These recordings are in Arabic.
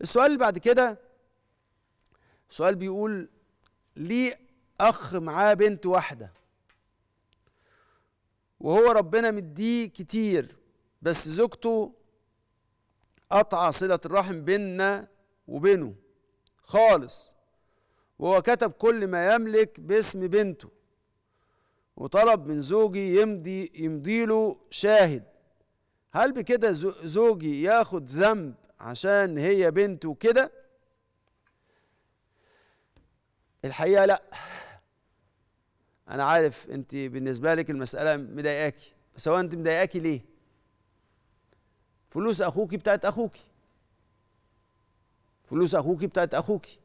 السؤال اللي بعد كده سؤال بيقول ليه أخ معاه بنت واحدة وهو ربنا مديه كتير بس زوجته قطع صلة الرحم بيننا وبينه خالص وهو كتب كل ما يملك باسم بنته وطلب من زوجي يمضي يمضيله شاهد هل بكده زوجي ياخد ذنب عشان هي بنت وكده الحقيقه لا انا عارف انت بالنسبه لك المساله مضايقاكي بس هو انت مضايقاكي ليه فلوس اخوكي بتاعت اخوكي فلوس اخوكي بتاعت اخوكي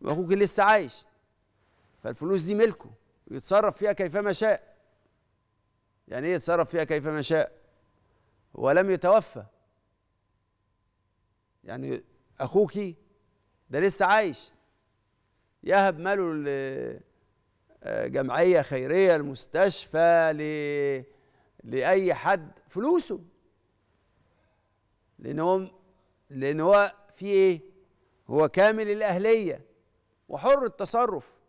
واخوكي لسه عايش فالفلوس دي ملكه يتصرف فيها كيفما شاء يعني ايه يتصرف فيها كيفما شاء ولم يتوفى يعني اخوكي ده لسه عايش يهب ماله لجمعيه آه، خيريه المستشفى ل لاي حد فلوسه لان هو لان هو في ايه هو كامل الاهليه وحر التصرف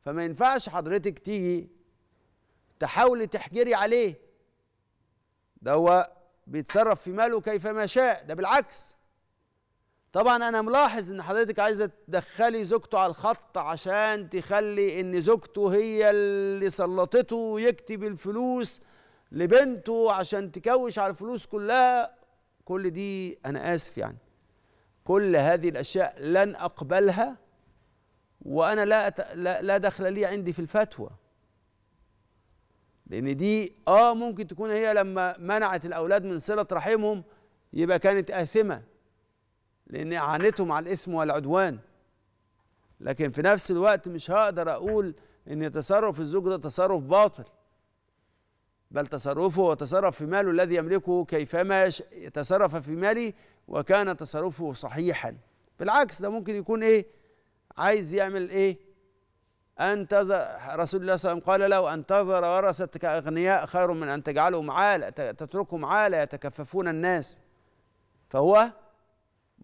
فما ينفعش حضرتك تيجي تحاولي تحجري عليه ده هو بيتصرف في ماله كيفما شاء ده بالعكس طبعا انا ملاحظ ان حضرتك عايزه تدخلي زوجته على الخط عشان تخلي ان زوجته هي اللي سلطته ويكتب الفلوس لبنته عشان تكوش على الفلوس كلها كل دي انا اسف يعني كل هذه الاشياء لن اقبلها وانا لا أت... لا, لا دخل لي عندي في الفتوى لان دي اه ممكن تكون هي لما منعت الاولاد من صله رحمهم يبقى كانت اثمه لأن إعانتهم على الإثم والعدوان لكن في نفس الوقت مش هقدر أقول إن تصرف الزوج ده تصرف باطل بل تصرفه وتصرف في ماله الذي يملكه كيفما تصرف في مالي وكان تصرفه صحيحا بالعكس ده ممكن يكون إيه عايز يعمل إيه أنتظر رسول الله صلى الله عليه وسلم قال له أنتظر ورثتك أغنياء خير من أن تجعلهم عالة تتركهم عالة يتكففون الناس فهو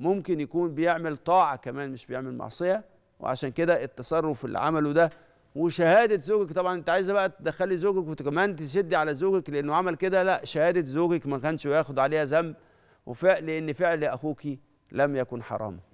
ممكن يكون بيعمل طاعة كمان مش بيعمل معصية وعشان كده التصرف اللي عمله ده وشهادة زوجك طبعا انت عايزة بقى تدخلي زوجك وكمان تشدي على زوجك لانه عمل كده لا شهادة زوجك ما كانش ياخد عليها ذنب وفعل لان فعل اخوك لم يكن حراما